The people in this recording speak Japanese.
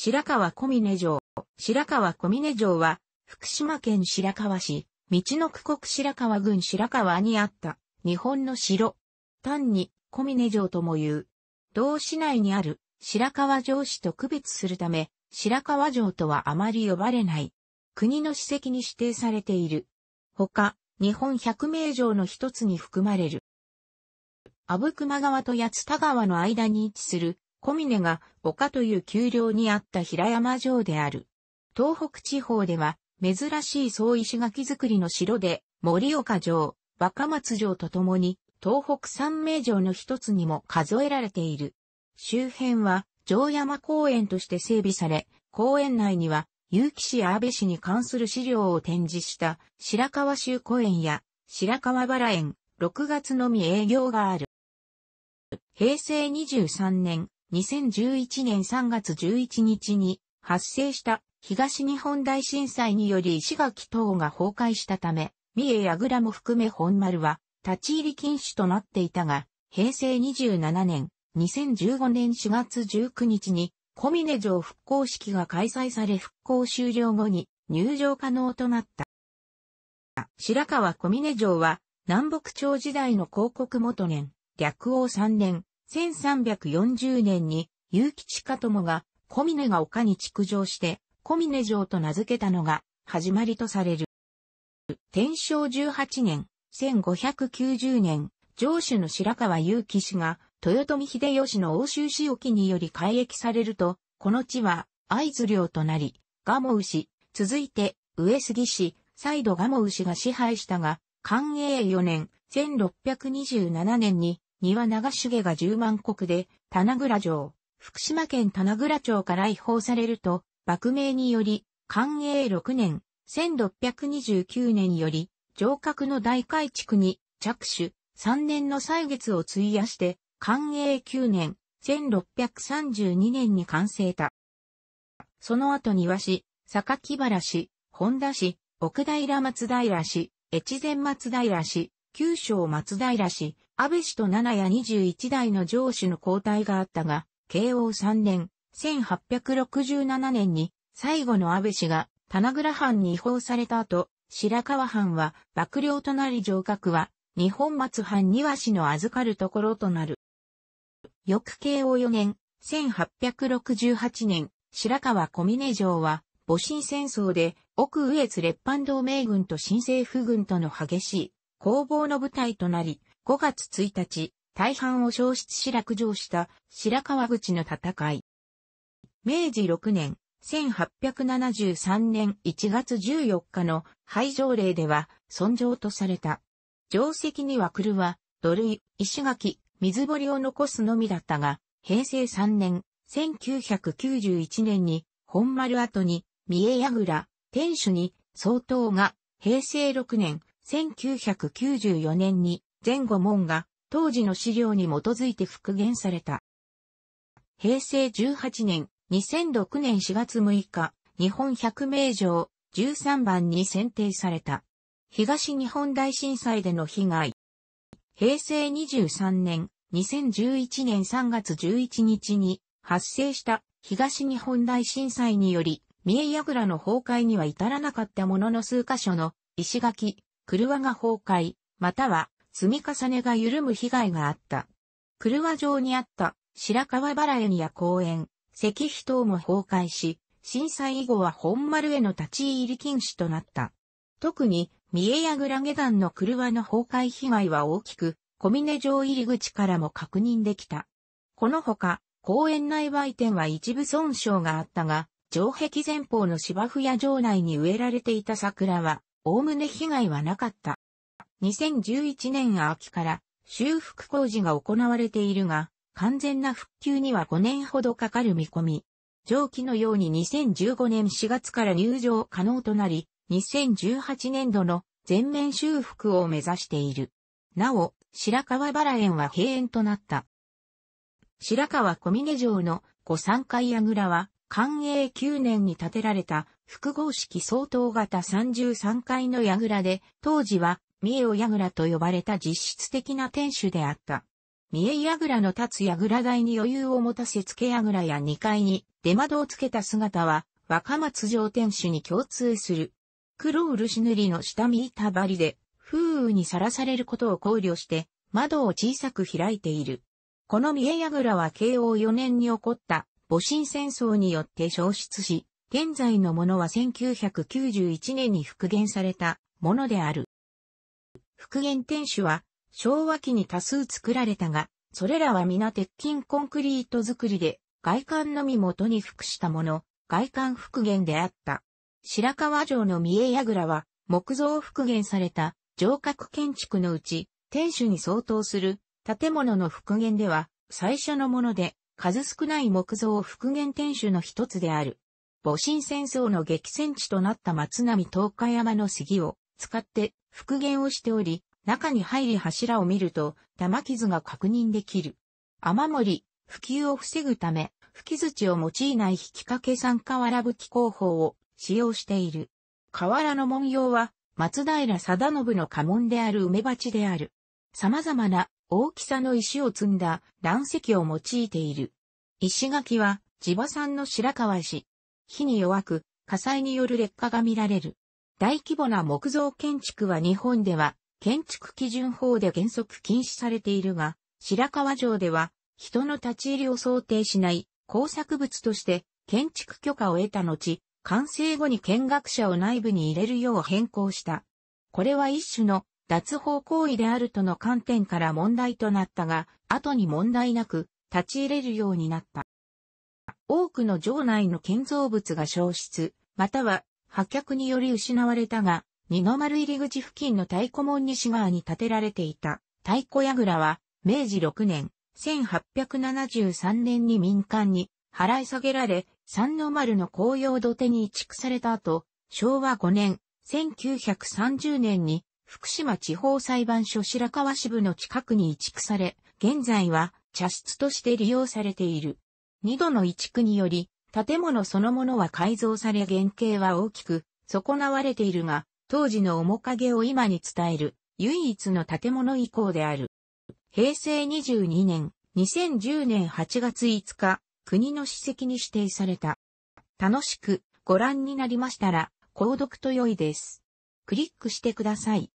白川小峰城。白川小峰城は、福島県白河市、道の区国白川郡白河にあった、日本の城。単に、小峰城とも言う。同市内にある、白河城市と区別するため、白河城とはあまり呼ばれない。国の史跡に指定されている。他、日本百名城の一つに含まれる。阿武隈川と八田川の間に位置する小峰が丘という丘陵にあった平山城である。東北地方では、珍しい総石垣造りの城で、森岡城、若松城とともに、東北三名城の一つにも数えられている。周辺は、城山公園として整備され、公園内には、結城市安倍市に関する資料を展示した白川州公園や白川原園、6月のみ営業がある。平成23年2011年3月11日に発生した東日本大震災により石垣等が崩壊したため、三重やぐらも含め本丸は立ち入り禁止となっていたが、平成27年、2015年4月19日に小峰城復興式が開催され復興終了後に入場可能となった。白川小峰城は南北朝時代の広告元年、略王3年、1340年に結城近友が小峰が丘に築城して小峰城と名付けたのが始まりとされる。天正18年、1590年、城主の白川結城氏が豊臣秀吉の欧州市沖により改易されると、この地は会津領となり、蒲生氏、続いて上杉氏、再度蒲生氏が支配したが、寛永4年、1627年に庭長重が十万国で、棚倉城、福島県棚倉町から違法されると、幕名により、寛永6年、1629年より、城郭の大改築に着手、3年の歳月を費やして、寛永9年、1632年に完成た。その後庭市、坂木原市、本田市、奥平松平市、越前松平市、九章松平氏、安倍氏と七谷十一代の上司の交代があったが、慶応三年、1867年に最後の安倍氏が棚倉藩に移行された後、白河藩は幕僚となり城郭は日本松藩庭市の預かるところとなる。翌慶応四年、1868年、白河小峰城は戊辰戦争で奥上越列藩同盟軍と新政府軍との激しい攻防の舞台となり、5月1日、大半を消失し落城した白川口の戦い。明治6年、1873年1月14日の廃城令では、尊上とされた。定石にはるは、土塁、石垣、水堀を残すのみだったが、平成3年、1991年に、本丸跡に、三重櫓、天守に、総統が、平成6年、1994年に前後門が当時の資料に基づいて復元された。平成18年、2006年4月6日、日本百名城13番に選定された。東日本大震災での被害。平成23年、2011年3月11日に発生した東日本大震災により、三重櫓の崩壊には至らなかったものの数箇所の石垣、車が崩壊、または積み重ねが緩む被害があった。車上にあった白川原園や公園、石碑等も崩壊し、震災以後は本丸への立ち入り禁止となった。特に、三重や倉下段の車の崩壊被害は大きく、小峰城入り口からも確認できた。このほか、公園内売店は一部損傷があったが、城壁前方の芝生や城内に植えられていた桜は、おおむね被害はなかった。2011年秋から修復工事が行われているが、完全な復旧には5年ほどかかる見込み。上記のように2015年4月から入場可能となり、2018年度の全面修復を目指している。なお、白川原園は閉園となった。白川小峰城の御三階櫓は、寛永9年に建てられた複合式相当型33階の櫓で、当時は、三重櫓と呼ばれた実質的な天守であった。三重櫓の立つ櫓台に余裕を持たせ付け櫓や2階に出窓をつけた姿は、若松城天守に共通する。黒漆塗りの下見板張りで、風雨にさらされることを考慮して、窓を小さく開いている。この三重櫓は慶応4年に起こった戊辰戦争によって消失し、現在のものは1991年に復元されたものである。復元天守は昭和期に多数作られたが、それらは皆鉄筋コンクリート作りで外観のみ元に服したもの、外観復元であった。白川城の三重櫓は木造復元された城郭建築のうち、天守に相当する建物の復元では最初のもので、数少ない木造復元天守の一つである。戊辰戦争の激戦地となった松並東海山の杉を使って復元をしており、中に入り柱を見ると玉傷が確認できる。雨漏り、普及を防ぐため、吹き土を用いない引き掛け酸化わ吹き工法を使用している。瓦の文様は松平貞信の家紋である梅鉢である。様々な大きさの石を積んだ乱石を用いている。石垣は地場産の白川市。火に弱く、火災による劣化が見られる。大規模な木造建築は日本では、建築基準法で原則禁止されているが、白川城では、人の立ち入りを想定しない工作物として建築許可を得た後、完成後に見学者を内部に入れるよう変更した。これは一種の脱法行為であるとの観点から問題となったが、後に問題なく立ち入れるようになった。多くの城内の建造物が消失、または破却により失われたが、二の丸入り口付近の太鼓門西側に建てられていた太鼓櫓は、明治6年、1873年に民間に払い下げられ、三の丸の紅葉土手に移築された後、昭和5年、1930年に福島地方裁判所白川支部の近くに移築され、現在は茶室として利用されている。二度の移築により、建物そのものは改造され原型は大きく損なわれているが、当時の面影を今に伝える唯一の建物遺構である。平成22年、2010年8月5日、国の史跡に指定された。楽しくご覧になりましたら、購読と良いです。クリックしてください。